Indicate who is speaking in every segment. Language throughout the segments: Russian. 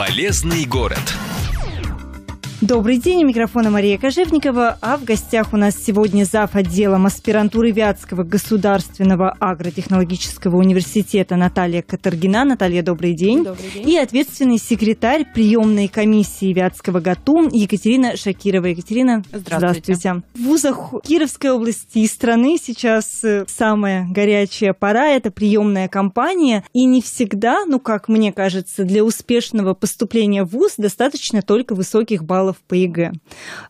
Speaker 1: Полезный город. Добрый день, у микрофона Мария Кожевникова, а в гостях у нас сегодня зав. отделом аспирантуры Вятского государственного агротехнологического университета Наталья Катаргина. Наталья, добрый день. Добрый день. И ответственный секретарь приемной комиссии Вятского ГАТУ Екатерина Шакирова. Екатерина, здравствуйте. здравствуйте. В вузах Кировской области и страны сейчас э, самая горячая пора – это приемная кампания, и не всегда, ну как мне кажется, для успешного поступления в вуз достаточно только высоких баллов материалов по ЕГЭ.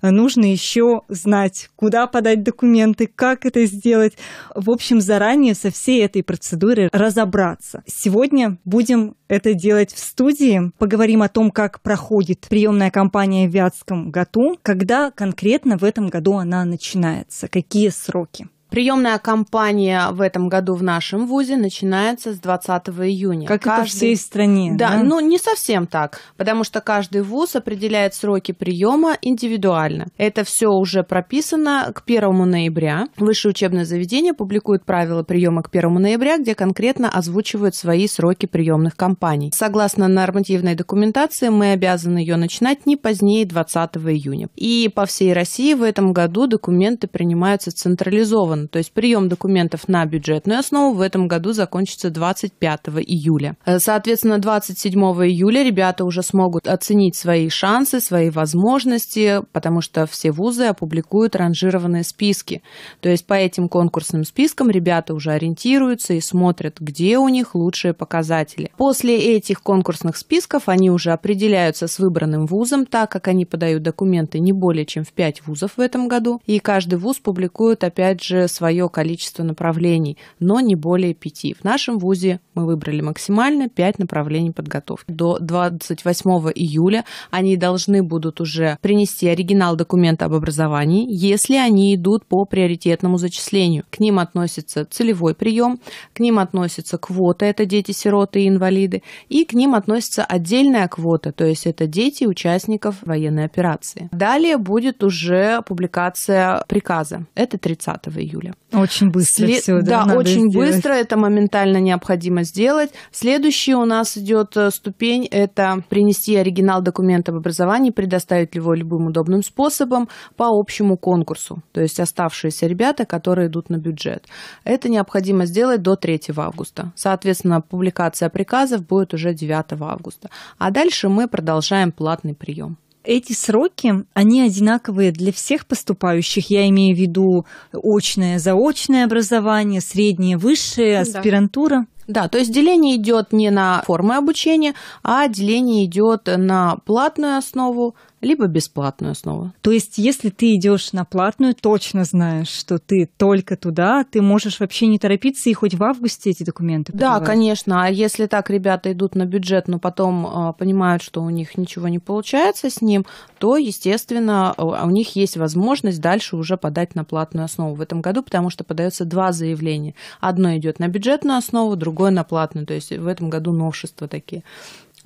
Speaker 1: Нужно еще знать, куда подать документы, как это сделать. В общем, заранее со всей этой процедурой разобраться. Сегодня будем это делать в студии. Поговорим о том, как проходит приемная кампания в Вятском году, когда конкретно в этом году она начинается, какие сроки.
Speaker 2: Приемная кампания в этом году в нашем ВУЗе начинается с 20 июня. Как каждый... это всей стране. Да, да, ну не совсем так, потому что каждый ВУЗ определяет сроки приема индивидуально. Это все уже прописано к 1 ноября. Высшее учебное заведение публикует правила приема к 1 ноября, где конкретно озвучивают свои сроки приемных кампаний. Согласно нормативной документации, мы обязаны ее начинать не позднее 20 июня. И по всей России в этом году документы принимаются централизованно закон, то есть прием документов на бюджетную основу в этом году закончится 25 июля. Э, соответственно, 27 июля ребята уже смогут оценить свои шансы, свои возможности, потому что все вузы опубликуют ранжированные списки. То есть по этим конкурсным спискам ребята уже ориентируются и смотрят, где у них лучшие показатели. После этих конкурсных списков они уже определяются с выбранным вузом, так как они подают документы не более чем в 5 вузов в этом году, и каждый вуз публикует, опять же, свое количество направлений, но не более пяти. В нашем ВУЗе мы выбрали максимально пять направлений подготовки. До 28 июля они должны будут уже принести оригинал документа об образовании, если они идут по приоритетному зачислению. К ним относится целевой прием, к ним относится квота – это дети-сироты и инвалиды, и к ним относится отдельная квота, то есть это дети участников военной операции. Далее будет уже публикация приказа, это 30 июля июля.
Speaker 1: Очень быстро Сле... все, да? Да, очень
Speaker 2: сделать. быстро, это моментально необходимо сделать. Следующая у нас идет э, ступень, это принести оригинал документа об образовании, предоставить его любым удобным способом по общему конкурсу, то есть оставшиеся ребята, которые идут на бюджет. Это необходимо сделать до 3 августа. Соответственно, публикация приказов будет уже 9 августа. А дальше мы продолжаем платный прием.
Speaker 1: Эти сроки, они одинаковые для всех поступающих. Я имею в виду очное, заочное образование, среднее, высшее, аспирантура. Да, то есть деление идет не на формы обучения, а деление идет на платную основу, либо бесплатную основу. То есть, если ты идешь на платную, точно знаешь, что ты только туда, ты можешь вообще не торопиться и хоть в августе эти документы подавать. Да,
Speaker 2: конечно. А если так ребята идут на бюджет, но потом э, понимают, что у них ничего не получается с ним, то, естественно, а, у них есть возможность дальше уже подать на платную основу в этом году, потому что подается два заявления. Одно идет на бюджетную основу, другое на платную. То есть в этом году новшества такие.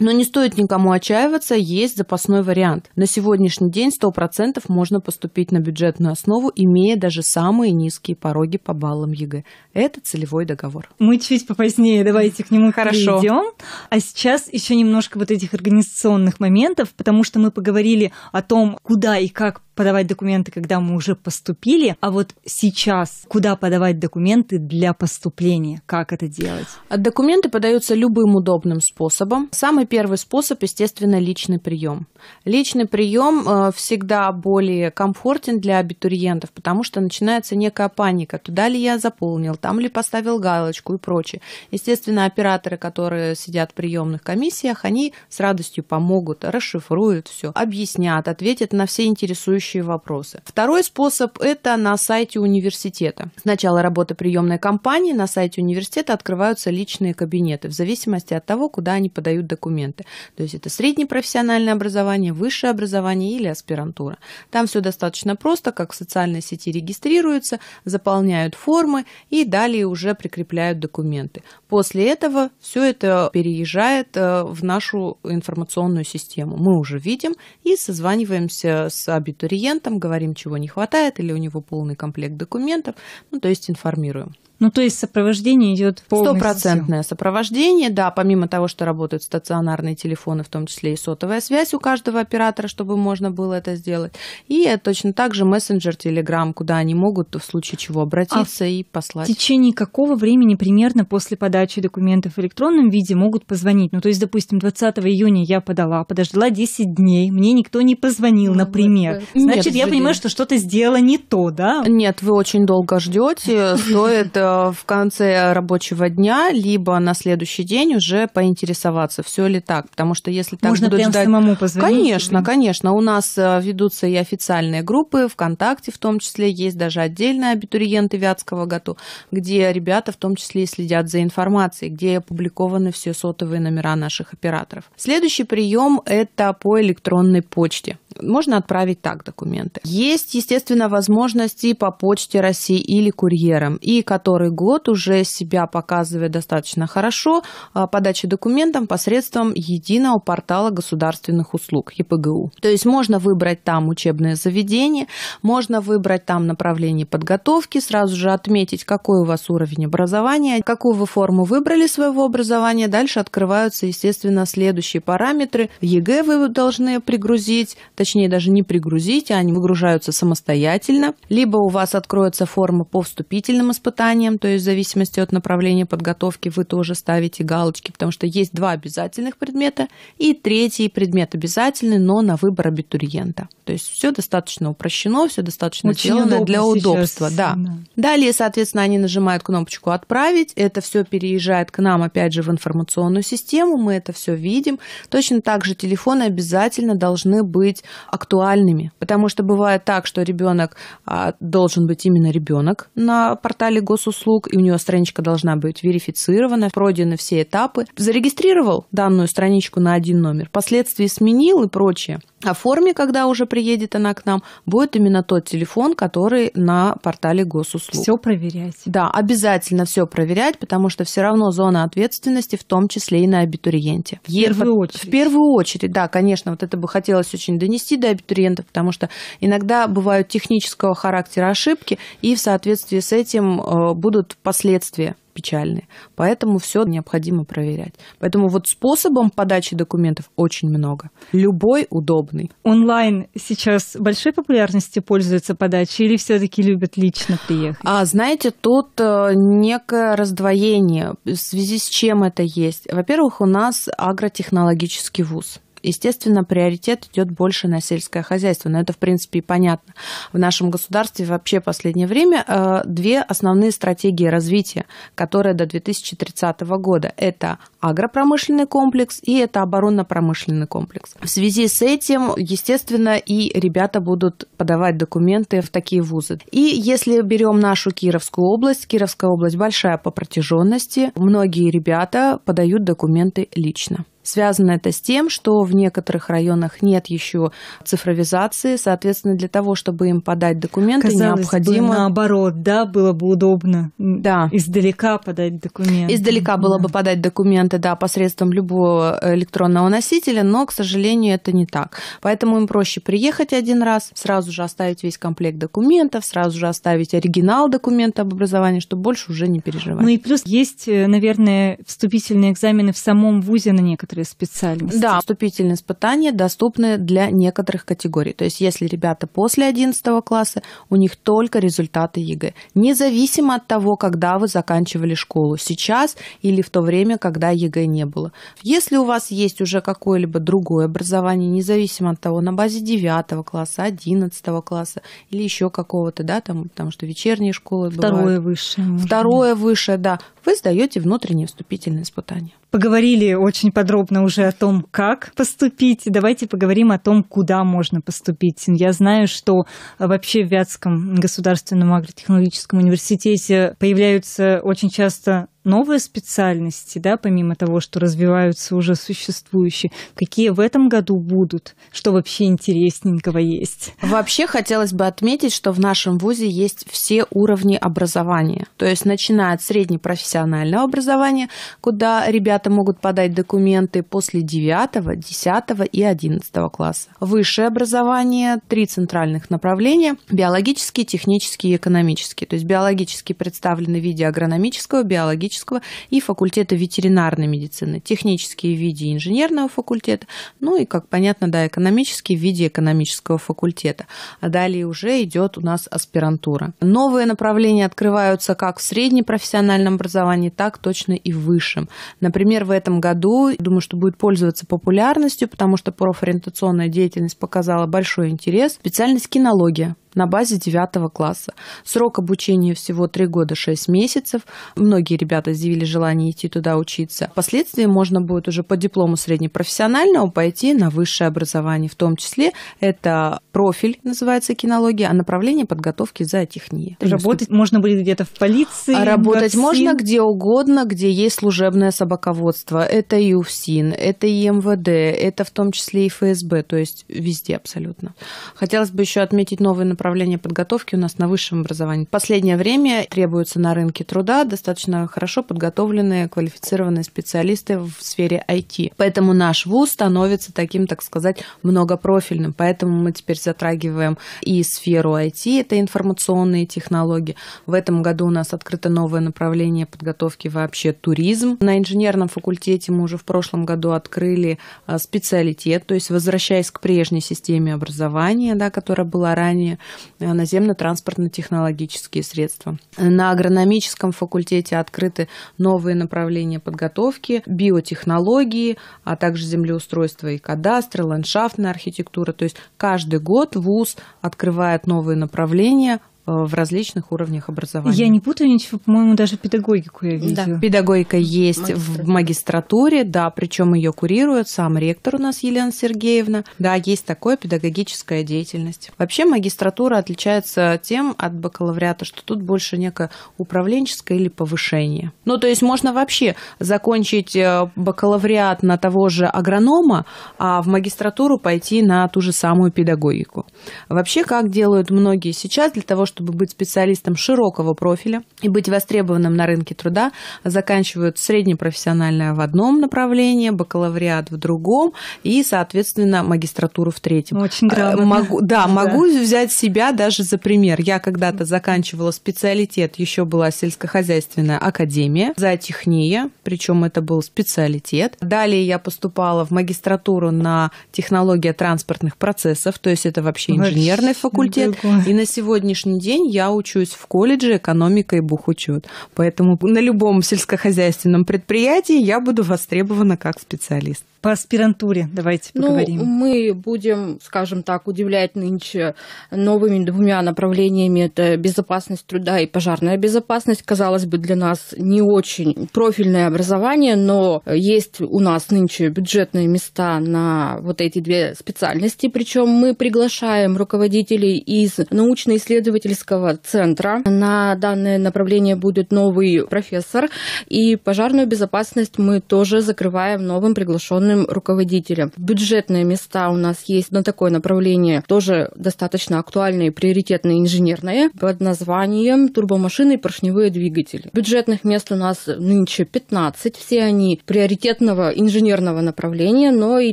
Speaker 2: Но не стоит никому отчаиваться, есть запасной вариант. На сегодняшний день 100% можно поступить на бюджетную основу, имея даже самые низкие пороги по баллам ЕГЭ. Это целевой договор.
Speaker 1: Мы чуть попозднее давайте к нему Хорошо. перейдем. А сейчас еще немножко вот этих организационных моментов, потому что мы поговорили о том, куда и как подавать документы, когда мы уже поступили, а вот сейчас куда подавать документы для поступления? Как это делать? А документы подаются любым удобным способом. Самый первый способ,
Speaker 2: естественно, личный прием. Личный прием э, всегда более комфортен для абитуриентов, потому что начинается некая паника. Туда ли я заполнил, там ли поставил галочку и прочее. Естественно, операторы, которые сидят в приемных комиссиях, они с радостью помогут, расшифруют все, объяснят, ответят на все интересующие волнующие вопросы. Второй способ – это на сайте университета. С начала работы приемной кампании на сайте университета открываются личные кабинеты в зависимости от того, куда они подают документы. То есть это среднее профессиональное образование, высшее образование или аспирантура. Там все достаточно просто, как в социальной сети регистрируются, заполняют формы и далее уже прикрепляют документы. После этого все это переезжает э, в нашу информационную систему. Мы уже видим и созваниваемся с абитуриентами клиентом, говорим, чего не хватает, или у него полный комплект документов, ну, то есть информируем. Ну, то есть сопровождение идет полностью. Стопроцентное сопровождение, да, помимо того, что работают стационарные телефоны, в том числе и сотовая связь у каждого оператора, чтобы можно было это сделать. И точно так же мессенджер, телеграм, куда они могут в случае чего обратиться а и послать. В
Speaker 1: течение какого времени примерно после подачи документов в электронном виде могут позвонить? Ну, то есть, допустим, 20 июня я подала, подождала 10 дней, мне никто не позвонил, ну, например. Нет, Значит, я понимаю, что что-то
Speaker 2: сделала не то, да? Нет, вы очень долго ждете, стоит э, Э, в конце рабочего дня, либо на следующий день уже поинтересоваться, все ли так. Потому что если так Можно прям ждать... самому позвонить? Конечно, или? конечно. У нас э, ведутся и официальные группы, ВКонтакте в том числе, есть даже отдельные абитуриенты Вятского ГАТУ, где ребята в том числе и следят за информацией, где опубликованы все сотовые номера наших операторов. Следующий прием – это по электронной почте. Можно отправить так документы. Есть, естественно, возможности по почте России или курьером, и который год уже себя показывает достаточно хорошо а, подачи документов посредством единого портала государственных услуг ЕПГУ. То есть можно выбрать там учебное заведение, можно выбрать там направление подготовки, сразу же отметить, какой у вас уровень образования, какую вы форму выбрали своего образования. Дальше открываются, естественно, следующие параметры. ЕГЭ вы должны пригрузить, точнее даже не пригрузить, а они выгружаются самостоятельно. Либо у вас откроется форма по вступительным испытаниям, то есть в зависимости от направления подготовки вы тоже ставите галочки, потому что есть два обязательных предмета и третий предмет обязательный, но на выбор абитуриента. То есть все достаточно упрощено, все достаточно Очень сделано для сейчас. удобства. Да. да. Далее, соответственно, они нажимают кнопочку «Отправить». Это все переезжает к нам, опять же, в информационную систему. Мы это все видим. Точно так же телефоны обязательно должны быть актуальными. Потому что бывает так, что ребенок а, должен быть именно ребенок на портале госуслуг, и у него страничка должна быть верифицирована, пройдены все этапы. Зарегистрировал данную страничку на один номер, впоследствии сменил и прочее. А форме, когда уже приедет она к нам, будет именно тот телефон, который на портале госуслуг. Все проверять. Да, обязательно все проверять, потому что все равно зона ответственности, в том числе и на абитуриенте. В
Speaker 1: первую очередь. В первую
Speaker 2: очередь, да, конечно, вот это бы хотелось очень донести донести до абитуриентов, потому что иногда бывают технического характера ошибки, и в соответствии с этим э, будут последствия печальные. Поэтому все необходимо проверять. Поэтому вот способом подачи документов очень много. Любой
Speaker 1: удобный. Онлайн сейчас большой популярности пользуется подача или все-таки любят лично приехать?
Speaker 2: А знаете, тут э, некое раздвоение. В связи с чем это есть? Во-первых, у нас агротехнологический вуз естественно, приоритет идет больше на сельское хозяйство. Но это, в принципе, и понятно. В нашем государстве вообще в последнее время э, две основные стратегии развития, которые до 2030 года. Это агропромышленный комплекс и это оборонно-промышленный комплекс. В связи с этим, естественно, и ребята будут подавать документы в такие вузы. И если берем нашу Кировскую область, Кировская область большая по протяженности, многие ребята подают документы лично. Связано это с тем, что в некоторых районах нет еще цифровизации, соответственно, для того, чтобы им подать документы, Казалось необходимо... Бы
Speaker 1: наоборот, да, было бы удобно да. издалека подать документы.
Speaker 2: Издалека да. было бы подать документы, да, посредством любого э, электронного носителя, но, к сожалению, это не так. Поэтому им проще приехать один раз, сразу же оставить весь комплект документов, сразу же оставить оригинал документа об образовании, чтобы больше уже не переживать. Ну и
Speaker 1: плюс есть, э, наверное, вступительные экзамены в самом ВУЗе на некоторые некоторые специальности. Да, вступительные испытания доступны для
Speaker 2: некоторых категорий. То есть,
Speaker 1: если ребята после 11 класса,
Speaker 2: у них только результаты ЕГЭ. Независимо от того, когда вы заканчивали школу, сейчас или в то время, когда ЕГЭ не было. Если у вас есть уже какое-либо другое образование, независимо от того, на базе 9 класса, 11 класса или еще какого-то, да, там, потому что вечерние школы Второе бывают.
Speaker 1: высшее. Второе
Speaker 2: высшее, да. Вы сдаете внутренние вступительные испытания.
Speaker 1: Поговорили очень подробно уже о том, как поступить. Давайте поговорим о том, куда можно поступить. Я знаю, что вообще в Вятском государственном агротехнологическом университете появляются очень часто новые специальности, да, помимо того, что развиваются уже существующие, какие в этом году будут, что вообще интересненького есть? Вообще хотелось бы отметить,
Speaker 2: что в нашем ВУЗе есть все уровни образования, то есть начиная от среднепрофессионального образования, куда ребята могут подать документы после 9, 10 и 11 класса. Высшее образование, три центральных направления, биологический, технический и экономический. То есть биологический представлены в виде агрономического, биологического технического и факультета ветеринарной медицины, технические в виде инженерного факультета, ну и, как понятно, да, экономические в виде экономического факультета. А далее уже идет у нас аспирантура. Новые направления открываются как в среднепрофессиональном образовании, так точно и в высшем. Например, в этом году, думаю, что будет пользоваться популярностью, потому что профориентационная деятельность показала большой интерес, специальность кинология на базе 9 класса. Срок обучения всего 3 года 6 месяцев. Многие ребята изъявили желание идти туда учиться. Впоследствии можно будет уже по диплому среднепрофессионального пойти на высшее образование. В том числе это профиль, называется кинология, а направление подготовки зоотехнии. Работать
Speaker 1: Наступ... можно будет где-то в полиции? Работать в можно где
Speaker 2: угодно, где есть служебное собаководство. Это и УФСИН, это и МВД, это в том числе и ФСБ, то есть везде абсолютно. Хотелось бы еще отметить новые направления направление подготовки у нас на высшем образовании. В последнее время требуются на рынке труда достаточно хорошо подготовленные, квалифицированные специалисты в сфере IT. Поэтому наш вуз становится таким, так сказать, многопрофильным. Поэтому мы теперь затрагиваем и сферу IT, это информационные технологии. В этом году у нас открыто новое направление подготовки вообще туризм. На инженерном факультете мы уже в прошлом году открыли э, специалитет, то есть возвращаясь к прежней системе образования, да, которая была ранее, Э, наземно-транспортно-технологические средства. На агрономическом факультете открыты новые направления подготовки, биотехнологии, а также землеустройство и кадастры, ландшафтная архитектура. То есть каждый год ВУЗ открывает новые направления Э, в различных уровнях образования. Я
Speaker 1: не путаю ничего, по-моему, даже педагогику я видела. Да,
Speaker 2: педагогика есть в магистратуре, да, причем ее курирует сам ректор у нас Елена Сергеевна. Да, есть такое педагогическая деятельность. Вообще магистратура отличается тем от бакалавриата, что тут больше некое управленческое или повышение. Ну, то есть можно вообще закончить э, бакалавриат на того же агронома, а в магистратуру пойти на ту же самую педагогику. Вообще, как делают многие сейчас для того, чтобы чтобы быть специалистом широкого профиля и быть востребованным на рынке труда, заканчивают среднепрофессиональное в одном направлении, бакалавриат в другом и, соответственно, магистратуру в третьем. Очень э, грамотно. Могу, да, да, могу взять себя даже за пример. Я когда-то заканчивала специалитет, еще была сельскохозяйственная академия, за зоотехния, причем это был специалитет. Далее я поступала в магистратуру на технология транспортных процессов, то есть это вообще инженерный факультет. И на сегодняшний день я учусь в колледже экономика и бухучет. Поэтому на любом сельскохозяйственном предприятии я буду востребована как специалист.
Speaker 1: По аспирантуре давайте
Speaker 2: ну, поговорим. Ну,
Speaker 3: мы будем, скажем так, удивлять нынче новыми двумя направлениями. Это безопасность труда и пожарная безопасность. Казалось бы, для нас не очень профильное образование, но есть у нас нынче бюджетные места на вот эти две специальности. Причем мы приглашаем руководителей из научно-исследовательских Бельского центра. На данное направление будет новый профессор. И пожарную безопасность мы тоже закрываем новым приглашенным руководителем. Бюджетные места у нас есть на такое направление, тоже достаточно актуальные, приоритетные инженерные, под названием турбомашины и поршневые двигатели. Бюджетных мест у нас нынче 15, все они приоритетного инженерного направления, но и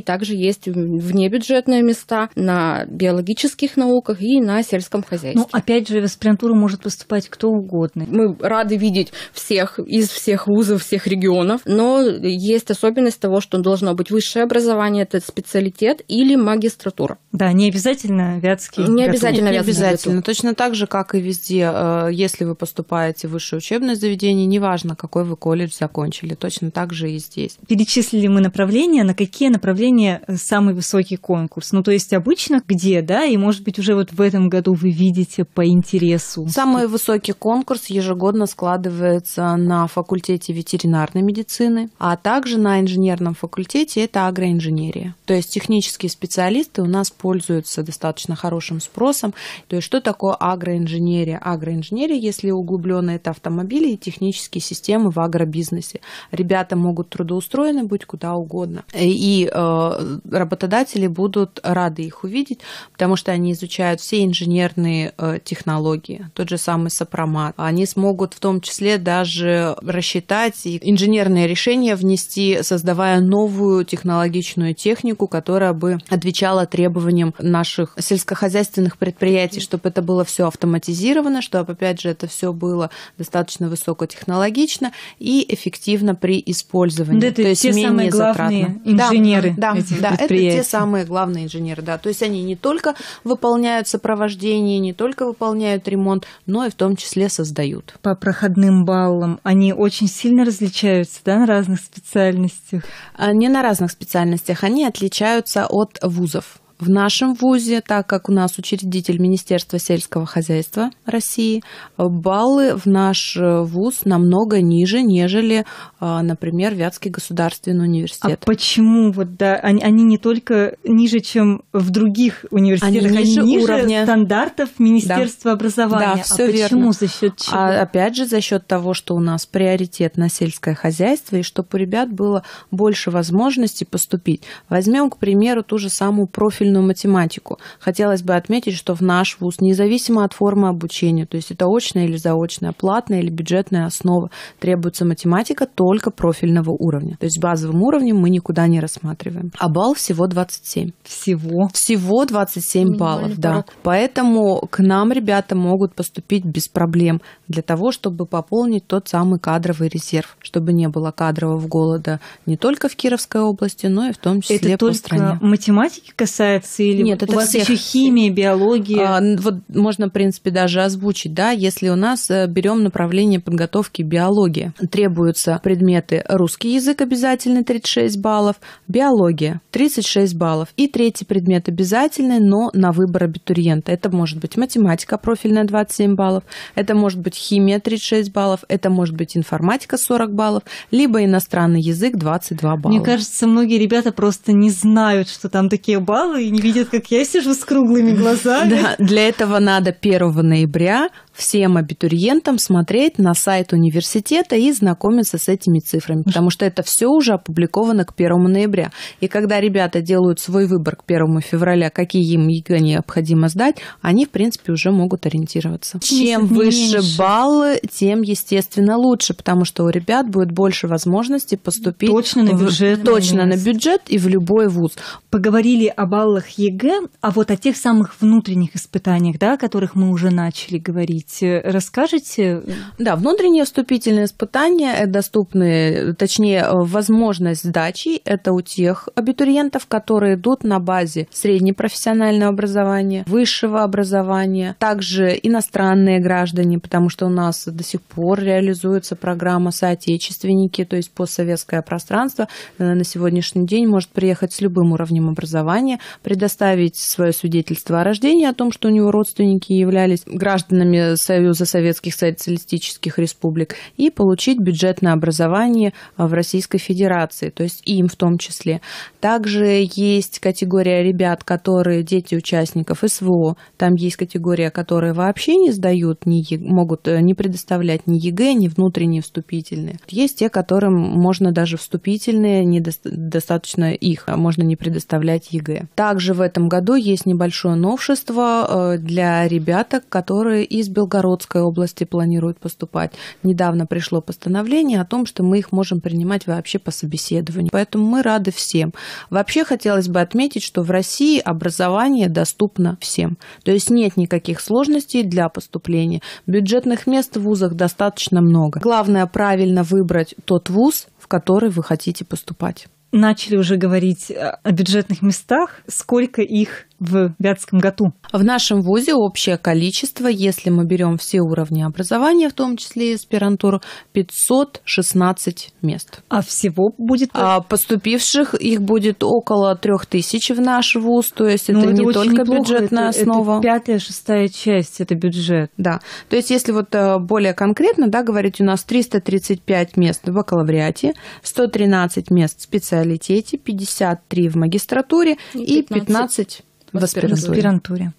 Speaker 3: также есть внебюджетные места на биологических науках и на сельском хозяйстве. Ну, опять же, же в аспирантуру может поступать кто угодно. Мы рады видеть всех из всех вузов, всех регионов, но есть особенность того, что должно быть высшее образование, это специалитет или магистратура.
Speaker 1: Да, не обязательно Вятский. Не обязательно Вятский. Не обязательно. Готов. Точно
Speaker 2: так же, как и везде, э, если вы поступаете в высшее учебное заведение, неважно, какой вы колледж
Speaker 1: закончили, точно так же и здесь. Перечислили мы направления, на какие направления э, самый высокий конкурс? Ну, то есть обычно где, да, и может быть уже вот в этом году вы видите по интересу. Самый
Speaker 2: высокий конкурс ежегодно складывается на факультете ветеринарной медицины, а также на инженерном факультете это агроинженерия. То есть технические специалисты у нас пользуются достаточно хорошим спросом. То есть что такое агроинженерия? Агроинженерия, если углубленно, это автомобили и технические системы в агробизнесе. Ребята могут трудоустроены быть куда угодно. И э, работодатели будут рады их увидеть, потому что они изучают все инженерные э, технологии, технологии, тот же самый сопромат. Они смогут в том числе даже рассчитать и инженерные решения внести, создавая новую технологичную технику, которая бы отвечала требованиям наших сельскохозяйственных предприятий, чтобы это было все автоматизировано, чтобы, опять же, это все было достаточно высокотехнологично и эффективно при использовании. Да, это То есть те менее самые главные инженеры. Да, этих да это те самые главные инженеры, да. То есть они не только выполняют сопровождение, не только выполняют выполняют ремонт, но и в том числе создают.
Speaker 1: По проходным баллам они очень сильно
Speaker 2: различаются, да, на разных специальностях? А, не на разных специальностях, они отличаются от вузов. В нашем ВУЗе, так как у нас учредитель Министерства сельского хозяйства России, э, баллы в наш э, ВУЗ намного ниже, нежели,
Speaker 1: э, например, Вятский государственный а университет. А почему вот да, они, они не только ниже, чем в других университетах, они, они ниже, уровня стандартов Министерства да. образования. Да, все а верно. почему за счет а чего? А, опять же, за счет того, что у нас
Speaker 2: приоритет на сельское хозяйство и чтобы у ребят было больше возможностей поступить. Возьмем, к примеру, ту же самую профильную школьную математику. Хотелось бы отметить, что в наш вуз, независимо от формы обучения, то есть это очная или заочная, платная или бюджетная основа, требуется математика только профильного уровня. То есть базовым уровнем мы никуда не рассматриваем. А балл всего 27. Всего? Всего 27 Минимальный баллов, порог. да. Поэтому к нам ребята могут поступить без проблем для того, чтобы пополнить тот самый кадровый резерв, чтобы не было кадрового голода не только в Кировской области, но и в том числе Это по стране. Это только
Speaker 1: математики касается касается, или Нет, это у вас всех... еще
Speaker 2: химия, биология? А, вот можно, в принципе, даже озвучить, да, если у нас э, берем направление подготовки биологии. Требуются предметы русский язык обязательный 36 баллов, биология 36 баллов и третий предмет обязательный, но на выбор абитуриента. Это может быть математика профильная 27 баллов, это может быть химия 36 баллов, это может быть информатика 40 баллов, либо иностранный язык 22 балла. Мне кажется,
Speaker 1: многие ребята просто не знают, что там такие баллы, и не видят, как я сижу с круглыми глазами. Да, для этого надо 1
Speaker 2: ноября всем абитуриентам смотреть на сайт университета и знакомиться с этими цифрами, потому что это все уже опубликовано к 1 ноября. И когда ребята делают свой выбор к 1 февраля, какие им ЕГЭ необходимо сдать, они, в принципе, уже могут ориентироваться. Чем выше баллы, тем, естественно, лучше, потому что у ребят будет
Speaker 1: больше возможностей поступить точно на бюджет, в, точно на бюджет и в любой вуз. Поговорили о баллах ЕГЭ, а вот о тех самых внутренних испытаниях, да, о которых мы уже начали говорить проходить? Э, расскажете? Да, внутренние вступительные испытания э, доступны,
Speaker 2: э, точнее, возможность сдачи это у тех абитуриентов, которые идут на базе среднепрофессионального образования, высшего образования, также иностранные граждане, потому что у нас до сих пор реализуется программа «Соотечественники», то есть постсоветское пространство на сегодняшний день может приехать с любым уровнем образования, предоставить свое свидетельство о рождении, о том, что у него родственники являлись гражданами Союза Советских Социалистических Республик и получить бюджетное образование в Российской Федерации, то есть им в том числе. Также есть категория ребят, которые дети участников СВО, там есть категория, которые вообще не сдают, не, могут э, не предоставлять ни ЕГЭ, ни внутренние вступительные. Есть те, которым можно даже вступительные, недостаточно их, а можно не предоставлять ЕГЭ. Также в этом году есть небольшое новшество э, для ребяток, которые из Белгородской области планируют поступать. Недавно пришло постановление о том, что мы их можем принимать вообще по собеседованию. Поэтому мы рады всем. Вообще хотелось бы отметить, что в России образование доступно всем. То есть нет никаких сложностей для поступления. Бюджетных мест в вузах достаточно много. Главное правильно выбрать тот вуз, в который вы хотите поступать
Speaker 1: начали уже говорить о бюджетных местах, сколько их в Вятском ГАТУ? В нашем ВУЗе общее количество, если
Speaker 2: мы берем все уровни образования, в том числе и аспирантуру, 516 мест. А всего будет? А поступивших их будет около 3000 в наш ВУЗ, то есть ну, это, это не только неплохо, бюджетная это, основа. Это
Speaker 1: пятая, шестая часть, это бюджет.
Speaker 2: Да, то есть если вот э, более конкретно да, говорить, у нас 335 мест в бакалавриате, 113 мест в специалитете, 53 в магистратуре и 15, и 15
Speaker 1: в аспирантуре. В аспирантуре.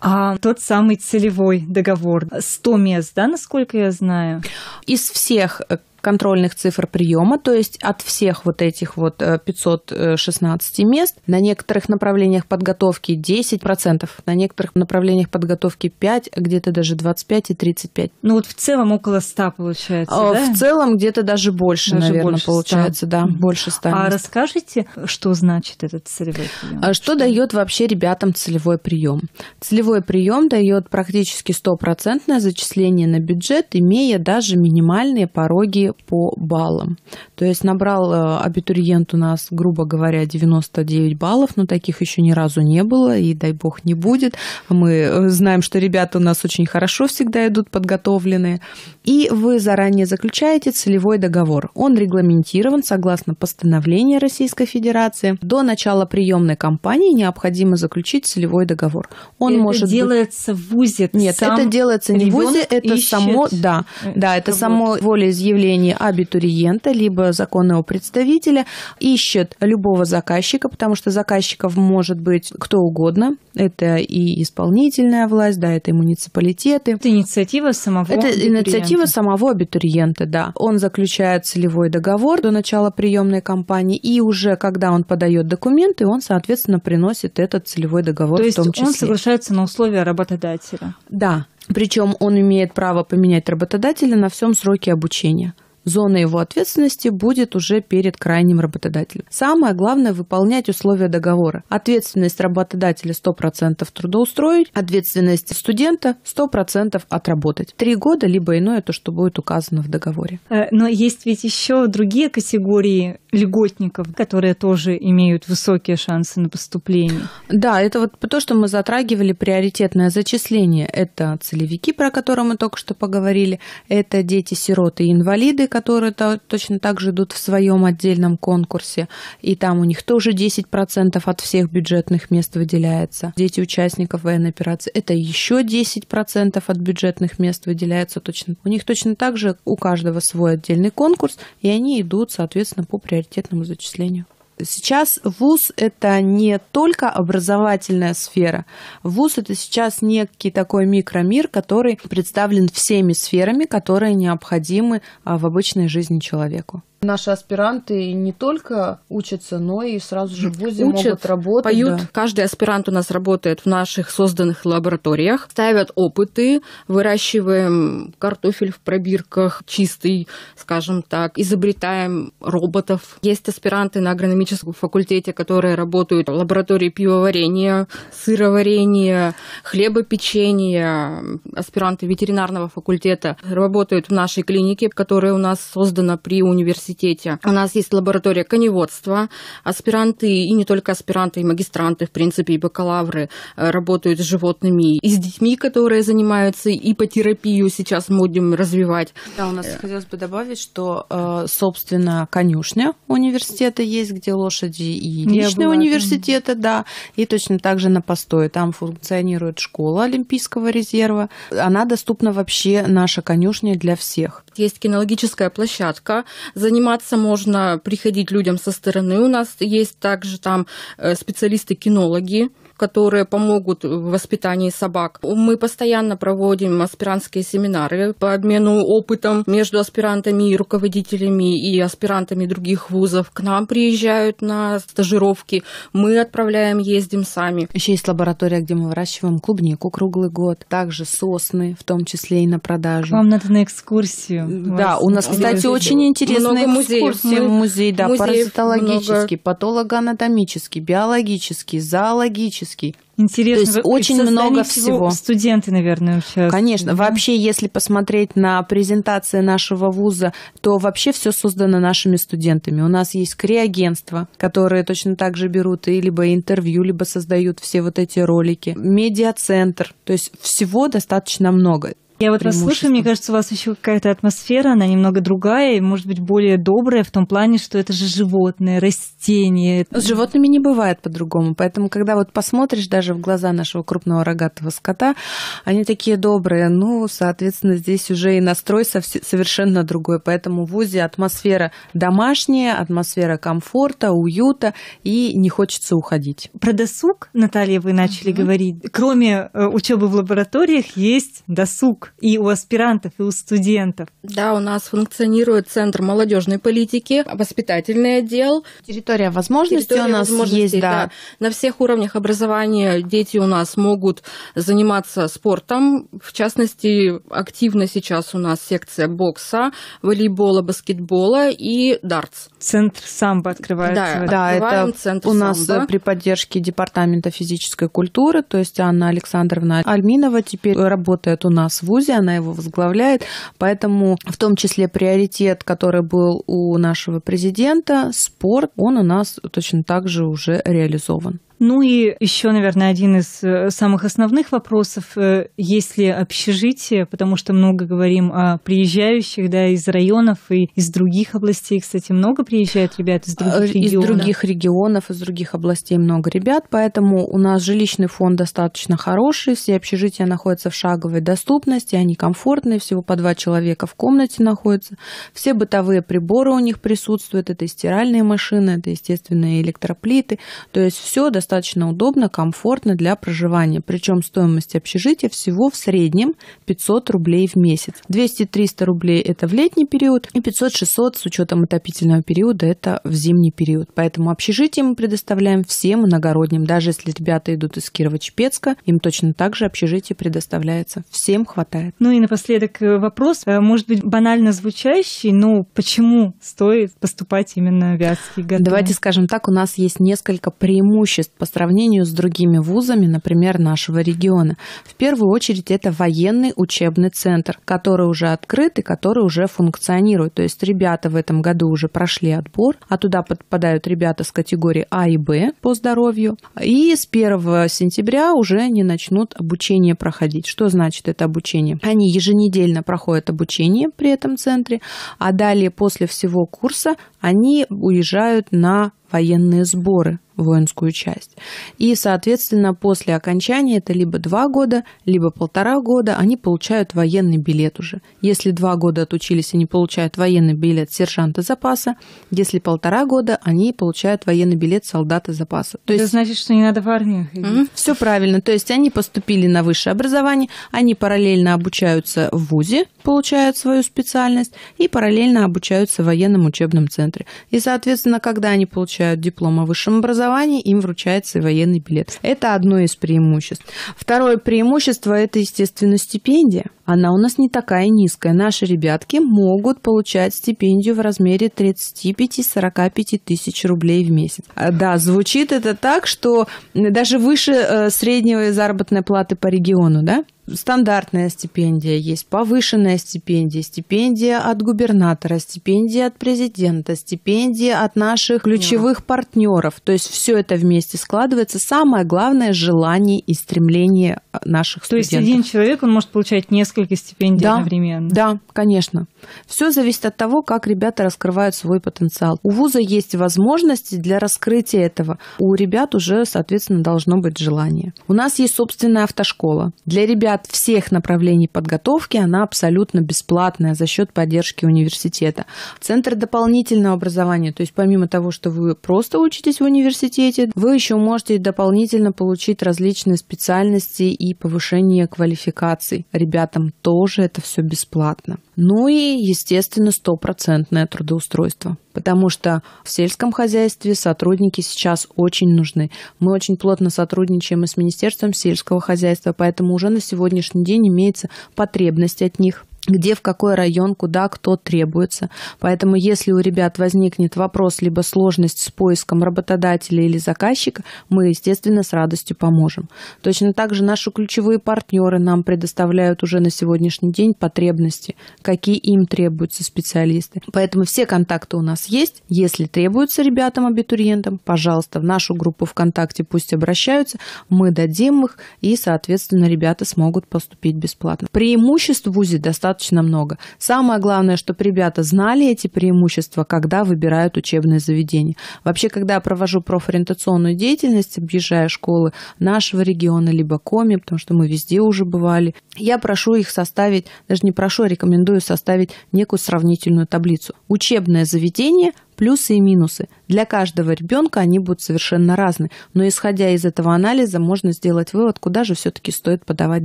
Speaker 1: А тот самый целевой договор, 100 мест, да, насколько я знаю? Из всех э, контрольных цифр
Speaker 2: приема, то есть от всех вот этих вот 516 э, э, мест на некоторых направлениях подготовки 10%, на некоторых направлениях подготовки 5, где-то даже 25 и 35.
Speaker 1: Ну вот в целом около 100 получается, а, да? В
Speaker 2: целом где-то даже больше, даже наверное, больше получается, 100. да, больше 100 А мест.
Speaker 1: расскажите, что значит этот целевой прием? А
Speaker 2: что, что дает вообще ребятам целевой прием? Целевой прием дает практически стопроцентное зачисление на бюджет, имея даже минимальные пороги по баллам. То есть набрал э, абитуриент у нас, грубо говоря, 99 баллов, но таких еще ни разу не было, и дай бог не будет. Мы э, знаем, что ребята у нас очень хорошо всегда идут подготовленные. И вы заранее заключаете целевой договор. Он регламентирован согласно постановлению Российской Федерации. До начала приемной кампании необходимо заключить целевой договор. Он это может
Speaker 1: делается быть... в ВУЗе. Нет, это делается не в ВУЗе, это само, да,
Speaker 2: да, это само волеизъявление отношении абитуриента, либо законного представителя, ищет любого заказчика, потому что заказчиков может быть кто угодно. Это и исполнительная власть, да, это и муниципалитеты.
Speaker 1: Это инициатива самого Это абитуриента. инициатива
Speaker 2: самого абитуриента, да. Он заключает целевой договор до начала приемной кампании, и уже когда он подает документы, он, соответственно, приносит этот целевой договор То в том числе. он
Speaker 1: соглашается на условия работодателя?
Speaker 2: Да, причем он имеет право поменять работодателя на всем сроке обучения. Зона его ответственности будет уже перед крайним работодателем. Самое главное – выполнять условия договора. Ответственность работодателя 100% трудоустроить, ответственность студента 100% отработать. Три года, либо иное, то, что будет указано в договоре.
Speaker 1: Э, но есть ведь еще другие категории льготников, которые тоже имеют высокие шансы на поступление. Да, это вот то, что мы затрагивали, приоритетное зачисление. Это целевики,
Speaker 2: про которые мы только что поговорили, это дети-сироты и инвалиды, которые -то точно так же идут в своем отдельном конкурсе, и там у них тоже 10% от всех бюджетных мест выделяется. Дети участников военной операции – это еще 10% от бюджетных мест выделяется точно. У них точно так же у каждого свой отдельный конкурс, и они идут, соответственно, по приоритетному зачислению. Сейчас ВУЗ – это не только образовательная сфера. ВУЗ – это сейчас некий такой микромир, который представлен всеми сферами, которые необходимы а, в обычной жизни человеку. Наши аспиранты не только учатся, но и сразу же в ВУЗе Учат, могут работать. Поют. Да.
Speaker 3: Каждый аспирант у нас работает в наших созданных лабораториях. Ставят опыты, выращиваем картофель в пробирках, чистый, скажем так, изобретаем роботов. Есть аспиранты на агрономическом факультете, которые работают в лаборатории пивоварения, сыроварения, хлебопечения. Аспиранты ветеринарного факультета работают в нашей клинике, которая у нас создана при университете университете. У нас есть лаборатория коневодства. Аспиранты, и не только аспиранты, и магистранты, в принципе, и бакалавры э, работают с животными, и с детьми, которые занимаются ипотерапию сейчас мы будем развивать. Да, у нас хотелось
Speaker 2: бы добавить, что, э, собственно, конюшня университета есть, где лошади и личные университеты, да, и точно так же на постое. Там функционирует школа Олимпийского резерва. Она доступна вообще, наша конюшня, для всех
Speaker 3: есть кинологическая площадка. Заниматься можно, приходить людям со стороны. У нас есть также там э, специалисты-кинологи, которые помогут в воспитании собак. Мы постоянно проводим аспирантские семинары по обмену опытом между аспирантами и руководителями и аспирантами других вузов. К нам приезжают на стажировки, мы отправляем, ездим сами. Еще есть лаборатория, где мы выращиваем клубнику круглый год, также сосны, в
Speaker 2: том числе и на продажу. Вам надо на экскурсию. Да, у нас, кстати, очень интересные экскурсии. Мы... Музей, да, музеев паразитологический, много... патологоанатомический, биологический,
Speaker 1: зоологический низкий. Интересно, То есть вы, очень много всего. Студенты, наверное, участвуют. Конечно.
Speaker 2: Да? Вообще, если посмотреть на презентации нашего вуза, то вообще все создано нашими студентами. У нас есть креагентства, которые точно так же берут и либо интервью, либо создают все вот эти ролики. Медиацентр. То есть всего достаточно много.
Speaker 1: Я вот раз слушаю, мне кажется, у вас еще какая-то атмосфера, она немного другая, может быть, более добрая в том плане, что это же животное, растение. Ну, с животными не бывает по-другому, поэтому,
Speaker 2: когда вот посмотришь даже в глаза нашего крупного рогатого скота, они такие добрые, ну, соответственно, здесь уже и настрой совершенно другой, поэтому в УЗИ атмосфера
Speaker 1: домашняя, атмосфера комфорта, уюта, и не хочется уходить. Про досуг, Наталья, вы начали угу. говорить. Кроме э, учебы в лабораториях, есть досуг и у аспирантов, и у студентов.
Speaker 3: Да, у нас функционирует Центр молодежной политики, воспитательный отдел. Территория возможностей Территория у нас возможностей, есть, да. да. На всех уровнях образования дети у нас могут заниматься спортом. В частности, активно сейчас у нас секция бокса, волейбола, баскетбола и дартс. Центр самбо открывается. Да, да это центр у нас самбо. при поддержке
Speaker 2: Департамента физической культуры, то есть Анна Александровна Альминова теперь работает у нас в УЗИ Грузия, она его возглавляет. Поэтому в том числе приоритет, который был у нашего президента, спорт, он у нас точно так же уже реализован.
Speaker 1: Ну и еще, наверное, один из э, самых основных вопросов, э, есть ли общежитие, потому что много говорим о приезжающих, да, из районов и из других областей, кстати, много приезжают ребят из других э, из регионов. Из других
Speaker 2: регионов, из других областей много ребят, поэтому у нас жилищный фонд достаточно хороший, все общежития находятся в шаговой доступности, они комфортные, всего по два человека в комнате находятся, все бытовые приборы у них присутствуют, это и стиральные машины, это, естественно, и электроплиты, то есть все достаточно достаточно удобно, комфортно для проживания. Причем стоимость общежития всего в среднем 500 рублей в месяц. 200-300 рублей это в летний период и 500-600 с учетом отопительного периода это в зимний период. Поэтому общежитие мы предоставляем всем иногородним. Даже если ребята идут из Кирова-Чепецка, им точно так же общежитие предоставляется. Всем хватает.
Speaker 1: Ну и напоследок э, вопрос, э, может быть банально звучащий, но почему стоит поступать именно в Вятский ГТО? Давайте скажем так, у нас есть несколько преимуществ по сравнению
Speaker 2: с другими вузами, например, нашего региона. В первую очередь это военный учебный центр, который уже открыт и который уже функционирует. То есть ребята в этом году уже прошли отбор, а туда подпадают ребята с категории А и Б по здоровью. И с 1 сентября уже они начнут обучение проходить. Что значит это обучение? Они еженедельно проходят обучение при этом центре, а далее после всего курса они уезжают на военные сборы, воинскую часть. И, соответственно, после окончания это либо два года, либо полтора года, они получают военный билет уже. Если два года отучились, они получают военный билет сержанта запаса. Если полтора года, они получают военный билет солдата запаса. То это есть... значит, что не надо в армию Mm-hmm. Все правильно. То есть они поступили на высшее образование, они параллельно обучаются в ВУЗе, получают свою специальность, и параллельно обучаются в военном учебном центре. И, соответственно, когда они получают получают диплом о высшем образовании, им вручается и военный билет. Это одно из преимуществ. Второе преимущество – это, естественно, стипендия. Она у нас не такая низкая. Наши ребятки могут получать стипендию в размере 35-45 тысяч рублей в месяц. А, да, звучит это так, что даже выше э, среднего заработной платы по региону, да? стандартная стипендия, есть повышенная стипендия, стипендия от губернатора, стипендия от президента, стипендия от наших ключевых партнеров. То есть все это вместе складывается. Самое главное желание и стремление э, наших студентов. То есть один
Speaker 1: человек, он может получать несколько стипендий да, одновременно.
Speaker 2: Да, конечно. Все зависит от того, как ребята раскрывают свой потенциал. У вуза есть возможности для раскрытия этого. У ребят уже, соответственно, должно быть желание. У нас есть собственная автошкола. Для ребят от всех направлений подготовки она абсолютно бесплатная за счет поддержки университета. Центр дополнительного образования, то есть помимо того, что вы просто учитесь в университете, вы еще можете дополнительно получить различные специальности и повышение квалификаций. Ребятам тоже это все бесплатно. Ну и, естественно, стопроцентное трудоустройство. Потому что в сельском хозяйстве сотрудники сейчас очень нужны. Мы очень плотно сотрудничаем и с Министерством сельского хозяйства, поэтому уже на сегодняшний день имеется потребность от них где, в какой район, куда кто требуется. Поэтому, если у ребят возникнет вопрос либо сложность с поиском работодателя или заказчика, мы, естественно, с радостью поможем. Точно так же наши ключевые партнеры нам предоставляют уже на сегодняшний день потребности, какие им требуются специалисты. Поэтому все контакты у нас есть. Если требуются ребятам-абитуриентам, пожалуйста, в нашу группу ВКонтакте пусть обращаются, мы дадим их, и, соответственно, ребята смогут поступить бесплатно. Преимуществ в УЗИ достаточно достаточно много. Самое главное, чтобы ребята знали эти преимущества, когда выбирают учебное заведение. Вообще, когда я провожу профориентационную деятельность, объезжая школы нашего региона, либо коми, потому что мы везде уже бывали, я прошу их составить, даже не прошу, а рекомендую составить некую сравнительную таблицу. Учебное заведение плюсы и минусы. Для каждого ребенка они будут совершенно разные, но исходя из этого анализа можно сделать вывод, куда же все-таки стоит подавать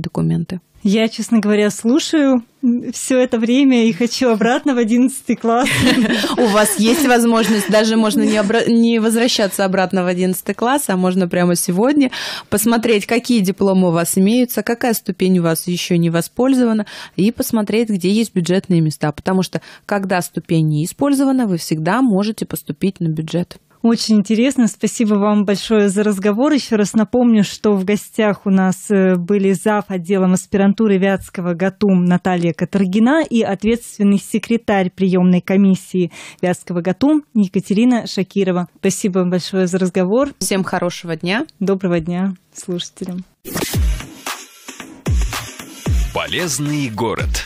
Speaker 2: документы.
Speaker 1: Я, честно говоря, слушаю все это время и хочу обратно в 11 класс. У вас есть
Speaker 2: возможность, даже можно не, обра- не возвращаться обратно в 11 класс, а можно прямо сегодня посмотреть, какие дипломы у вас имеются, какая ступень у вас еще не воспользована, и посмотреть, где есть бюджетные места. Потому что, когда ступень не использована, вы всегда можете поступить на бюджет.
Speaker 1: Очень интересно. Спасибо вам большое за разговор. Еще раз напомню, что в гостях у нас э, были зав. отделом аспирантуры Вятского ГАТУМ Наталья Катаргина и ответственный секретарь приемной комиссии Вятского ГАТУМ Екатерина Шакирова. Спасибо вам большое за разговор. Всем хорошего дня. Доброго дня слушателям. Полезный город.